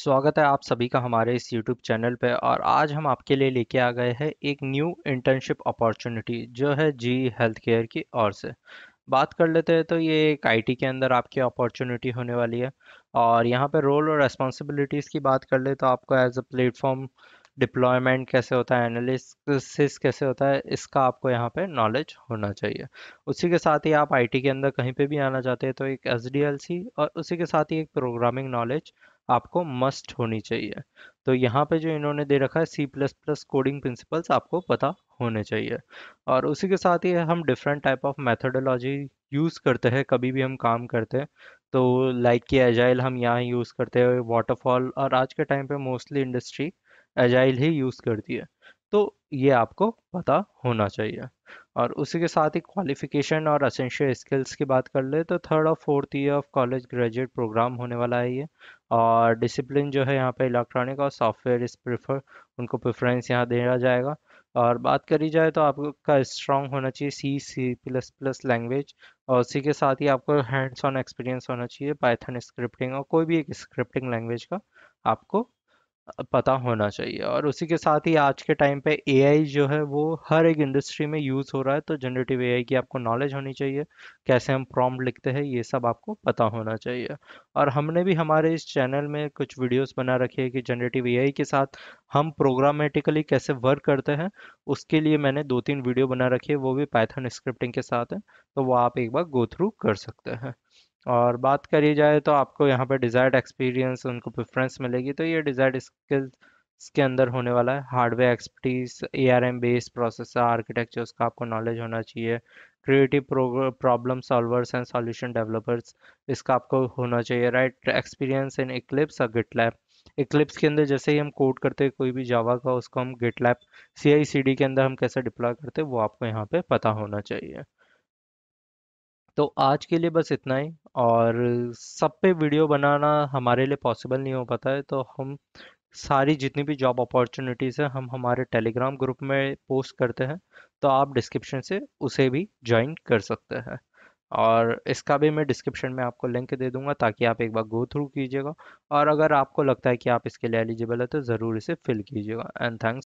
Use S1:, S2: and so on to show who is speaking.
S1: स्वागत है आप सभी का हमारे इस YouTube चैनल पे और आज हम आपके लिए लेके आ गए हैं एक न्यू इंटर्नशिप अपॉर्चुनिटी जो है जी हेल्थ केयर की ओर से बात कर लेते हैं तो ये एक आई के अंदर आपकी अपॉर्चुनिटी होने वाली है और यहाँ पे रोल और रेस्पॉन्सिबिलिटीज़ की बात कर ले तो आपको एज अ प्लेटफॉर्म डिप्लॉयमेंट कैसे होता है एनालिसिस कैसे होता है इसका आपको यहाँ पे नॉलेज होना चाहिए उसी के साथ ही आप आईटी के अंदर कहीं पे भी आना चाहते हैं तो एक एस और उसी के साथ ही एक प्रोग्रामिंग नॉलेज आपको मस्ट होनी चाहिए तो यहाँ पे जो इन्होंने दे रखा है C plus plus coding principles आपको पता होने चाहिए और उसी के साथ ही हम different type of methodology use करते हैं कभी भी हम काम करते हैं तो लाइक कि एजाइल हम यहाँ यूज़ करते हैं वाटरफॉल और आज के टाइम पे मोस्टली इंडस्ट्री एजाइल ही यूज़ करती है तो ये आपको पता होना चाहिए और उसी के साथ ही क्वालिफिकेशन और असेंशियल स्किल्स की बात कर ले तो थर्ड और fourth year of college graduate programme होने वाला है ये और डिसिप्लिन जो है यहाँ पे इलेक्ट्रॉनिक और सॉफ्टवेयर इस प्रेफर उनको प्रेफरेंस यहाँ दिया जाएगा और बात करी जाए तो आपका स्ट्रॉन्ग होना चाहिए C C plus plus language और उसी के साथ ही आपको हैंड्स ऑन एक्सपीरियंस होना चाहिए पाइथन स्क्रिप्टिंग और कोई भी एक स्क्रिप्टिंग लैंग्वेज का आपको पता होना चाहिए और उसी के साथ ही आज के टाइम पे एआई जो है वो हर एक इंडस्ट्री में यूज़ हो रहा है तो जनरेटिव एआई की आपको नॉलेज होनी चाहिए कैसे हम प्रॉम्प्ट लिखते हैं ये सब आपको पता होना चाहिए और हमने भी हमारे इस चैनल में कुछ वीडियोस बना रखे हैं कि जनरेटिव एआई के साथ हम प्रोग्रामेटिकली कैसे वर्क करते हैं उसके लिए मैंने दो तीन वीडियो बना रखी है वो भी पैथन स्क्रिप्टिंग के साथ है तो वो आप एक बार गो थ्रू कर सकते हैं और बात करी जाए तो आपको यहाँ पे डिज़ायर्ड एक्सपीरियंस उनको प्रेफरेंस मिलेगी तो ये डिज़ायर्ड स्किल्स के अंदर होने वाला है hardware expertise A R M based processor architecture उसका आपको नॉलेज होना चाहिए creative problem solvers and solution developers इसका आपको होना चाहिए राइट एक्सपीरियंस इन इक्लिप्स और गिट लैब इक्लिप्स के अंदर जैसे ही हम कोड करते हैं कोई भी जावा का उसको हम GitLab C I C D के अंदर हम कैसे डिप्लॉय करते हैं वो आपको यहाँ पे पता होना चाहिए तो आज के लिए बस इतना ही और सब पे वीडियो बनाना हमारे लिए पॉसिबल नहीं हो पाता है तो हम सारी जितनी भी जॉब अपॉर्चुनिटीज़ है हम हमारे टेलीग्राम ग्रुप में पोस्ट करते हैं तो आप डिस्क्रिप्शन से उसे भी ज्वाइन कर सकते हैं और इसका भी मैं डिस्क्रिप्शन में आपको लिंक दे दूंगा ताकि आप एक बार गो थ्रू कीजिएगा और अगर आपको लगता है कि आप इसके लिए एलिजिबल है तो ज़रूर इसे फिल कीजिएगा एंड थैंक्स